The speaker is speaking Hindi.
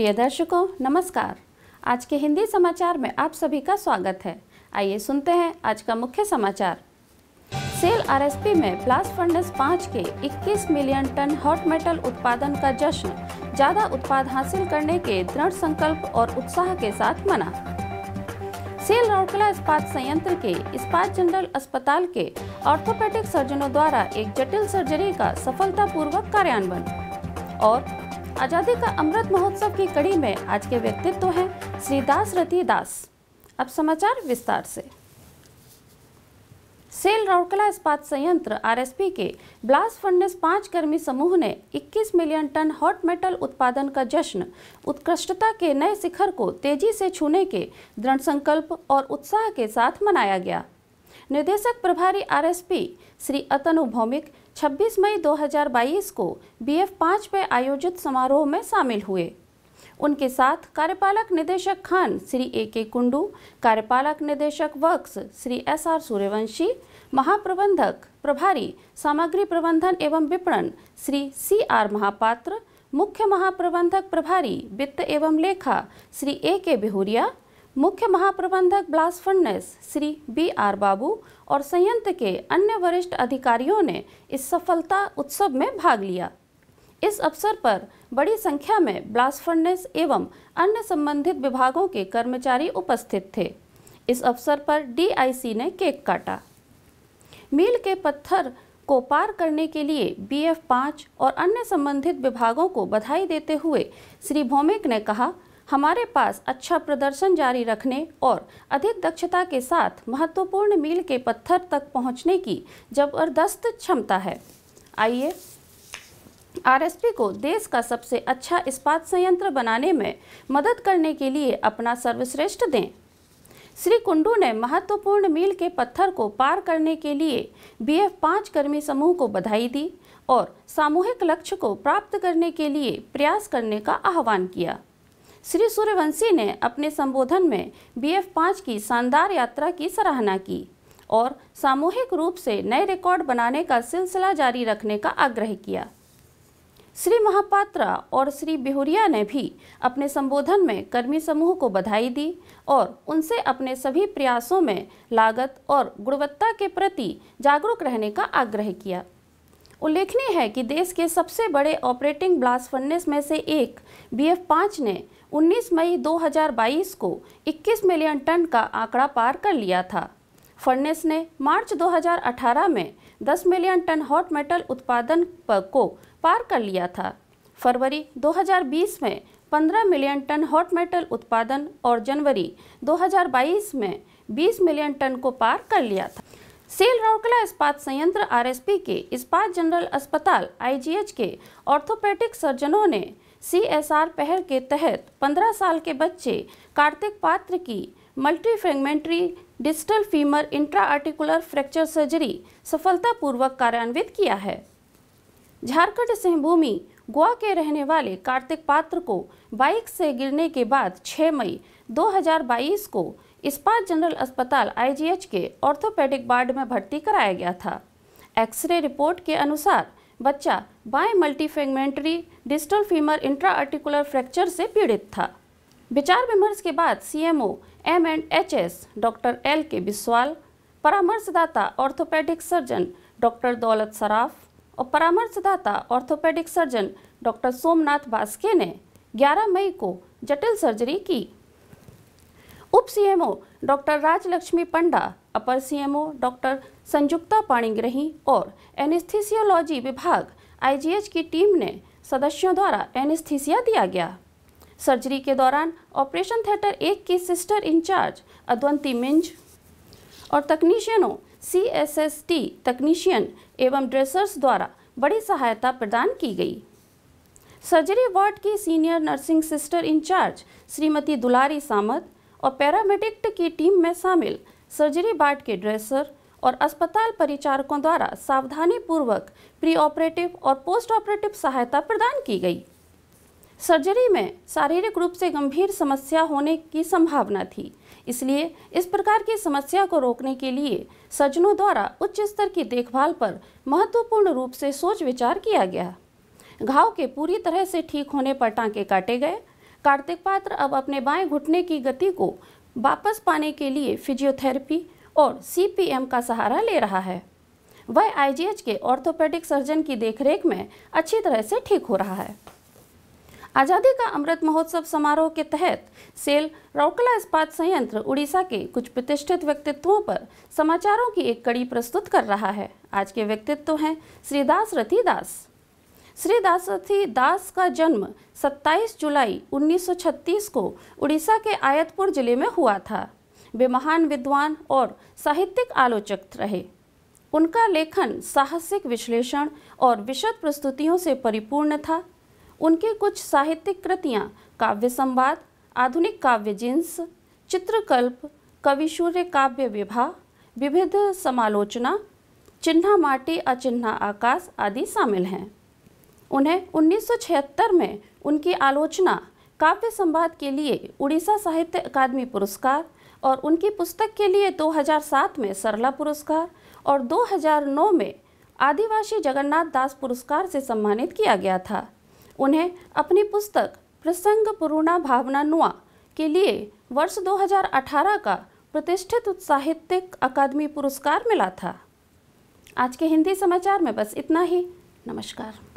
प्रिय दर्शकों नमस्कार आज के हिंदी समाचार में आप सभी का स्वागत है आइए सुनते हैं आज का मुख्य समाचार सेल आरएसपी में ब्लास्ट फर्नेस पाँच के 21 मिलियन टन हॉट मेटल उत्पादन का जश्न ज्यादा उत्पाद हासिल करने के दृढ़ संकल्प और उत्साह के साथ मना सेल राउरकला इस्पात संयंत्र के इस्पात जनरल अस्पताल के ऑर्थोपेडिक सर्जनों द्वारा एक जटिल सर्जरी का सफलतापूर्वक कार्यान्वयन और आज़ादी का अमृत महोत्सव की कड़ी में आज के व्यक्तित्व हैं श्री दास रति दास अब समाचार विस्तार से सेल राउरकला इस्पात संयंत्र आर के ब्लास्ट फर्नेस पाँच कर्मी समूह ने 21 मिलियन टन हॉट मेटल उत्पादन का जश्न उत्कृष्टता के नए शिखर को तेजी से छूने के दृढ़ संकल्प और उत्साह के साथ मनाया गया निदेशक प्रभारी आरएसपी श्री अतनु भौमिक 26 मई 2022 को बीएफ पाँच में आयोजित समारोह में शामिल हुए उनके साथ कार्यपालक निदेशक खान श्री ए के कुंडू कार्यपालक निदेशक works Shri S R Suryavanshi महाप्रबंधक प्रभारी सामग्री प्रबंधन एवं विपणन श्री सी आर महापात्र मुख्य महाप्रबंधक प्रभारी वित्त एवं लेखा श्री ए के बिहुरिया मुख्य महाप्रबंधक blast furnace Shri B R Babu और संयंत्र के अन्य वरिष्ठ अधिकारियों ने इस सफलता उत्सव में भाग लिया इस अवसर पर बड़ी संख्या में ब्लास्ट फर्नेस एवं अन्य संबंधित विभागों के कर्मचारी उपस्थित थे इस अवसर पर डीआईसी ने केक काटा मील के पत्थर को पार करने के लिए बी एफ पाँच और अन्य संबंधित विभागों को बधाई देते हुए श्री भौमिक ने कहा हमारे पास अच्छा प्रदर्शन जारी रखने और अधिक दक्षता के साथ महत्वपूर्ण मील के पत्थर तक पहुंचने की जबरदस्त क्षमता है आइए आरएसपी को देश का सबसे अच्छा इस्पात संयंत्र बनाने में मदद करने के लिए अपना सर्वश्रेष्ठ दें श्री कुंडू ने महत्वपूर्ण मील के पत्थर को पार करने के लिए बी एफ पाँच कर्मी समूह को बधाई दी और सामूहिक लक्ष्य को प्राप्त करने के लिए प्रयास करने का आह्वान किया श्री सूर्यवंशी ने अपने संबोधन में बी एफ पाँच की शानदार यात्रा की सराहना की और सामूहिक रूप से नए रिकॉर्ड बनाने का सिलसिला जारी रखने का आग्रह किया श्री महापात्रा और श्री बिहुरिया ने भी अपने संबोधन में कर्मी समूह को बधाई दी और उनसे अपने सभी प्रयासों में लागत और गुणवत्ता के प्रति जागरूक रहने का आग्रह किया उल्लेखनीय है कि देश के सबसे बड़े ऑपरेटिंग ब्लास्ट फर्नेस में से एक बी एफ पाँच ने 19 मई 2022 को 21 मिलियन टन का आंकड़ा पार कर लिया था फर्नेस ने मार्च 2018 में 10 मिलियन टन हॉट मेटल उत्पादन पर को पार कर लिया था फरवरी 2020 में 15 मिलियन टन हॉट मेटल उत्पादन और जनवरी 2022 में 20 मिलियन टन को पार कर लिया था सेल राउरकला इस्पात संयंत्र आरएसपी के इस्पात जनरल अस्पताल आईजीएच के ऑर्थोपेडिक सर्जनों ने सीएसआर पहल के तहत 15 साल के बच्चे कार्तिक पात्र की multi fragmentary digital femur intra articular fracture surgery सफलतापूर्वक कार्यान्वित किया है झारखंड सिंहभूमि गोवा के रहने वाले कार्तिक पात्र को बाइक से गिरने के बाद 6 मई 2022 को इस्पात जनरल अस्पताल आईजीएच के ऑर्थोपेडिक वार्ड में भर्ती कराया गया था एक्सरे रिपोर्ट के अनुसार बच्चा बाएं multifragmentary distal femur intra articular fracture से पीड़ित था विचार विमर्श के बाद CMO M and H S doctor L K Biswal परामर्शदाता ऑर्थोपेडिक सर्जन डॉक्टर दौलत सराफ और परामर्शदाता orthopaedic surgeon doctor Somnath Baske ने 11 मई को जटिल सर्जरी की उप सीएमओ डॉक्टर राजलक्ष्मी पंडा अपर सीएमओ डॉक्टर संयुक्ता पाणिग्रही और एनिस्थीसियोलॉजी विभाग आईजीएच की टीम ने सदस्यों द्वारा एनेस्थीसिया दिया गया सर्जरी के दौरान ऑपरेशन थिएटर एक की सिस्टर इंचार्ज अद्वंती मिंज और तकनीशियनों C S S T technician एवं ड्रेसर्स द्वारा बड़ी सहायता प्रदान की गई सर्जरी वार्ड की senior nursing sister incharge Shrimati Dulari Samat और पैरामेडिक्ट की टीम में शामिल सर्जरी वार्ड के ड्रेसर और अस्पताल परिचारकों द्वारा सावधानी पूर्वक प्री ऑपरेटिव और पोस्ट ऑपरेटिव सहायता प्रदान की गई सर्जरी में शारीरिक रूप से गंभीर समस्या होने की संभावना थी इसलिए इस प्रकार की समस्या को रोकने के लिए सर्जनों द्वारा उच्च स्तर की देखभाल पर महत्वपूर्ण रूप से सोच विचार किया गया घाव के पूरी तरह से ठीक होने पर टाँके काटे गए कार्तिक पात्र अब अपने बाएं घुटने की गति को वापस पाने के लिए फिजियोथेरेपी और सीपीएम का सहारा ले रहा है वह आईजीएच के ऑर्थोपेडिक सर्जन की देखरेख में अच्छी तरह से ठीक हो रहा है आज़ादी का अमृत महोत्सव समारोह के तहत सेल रौकला इस्पात संयंत्र उड़ीसा के कुछ प्रतिष्ठित व्यक्तित्वों पर समाचारों की एक कड़ी प्रस्तुत कर रहा है आज के व्यक्तित्व हैं श्रीदास रति दास श्री दासरथी दास का जन्म 27 जुलाई 1936 को उड़ीसा के आयतपुर जिले में हुआ था वे महान विद्वान और साहित्यिक आलोचक रहे उनका लेखन साहसिक विश्लेषण और विशद प्रस्तुतियों से परिपूर्ण था उनकी कुछ साहित्यिक कृतियाँ काव्य संवाद आधुनिक काव्य जिन्स चित्रकल्प कविशूर्य काव्य विभा विविध समालोचना चिन्हा माटी अचिन्हा आकाश आदि शामिल हैं उन्हें 1976 में उनकी आलोचना काव्य संवाद के लिए उड़ीसा साहित्य अकादमी पुरस्कार और उनकी पुस्तक के लिए 2007 में सरला पुरस्कार और 2009 में आदिवासी जगन्नाथ दास पुरस्कार से सम्मानित किया गया था उन्हें अपनी पुस्तक प्रसंग पुरुणा भावना नुआ के लिए वर्ष 2018 का प्रतिष्ठित साहित्यिक अकादमी पुरस्कार मिला था आज के हिंदी समाचार में बस इतना ही नमस्कार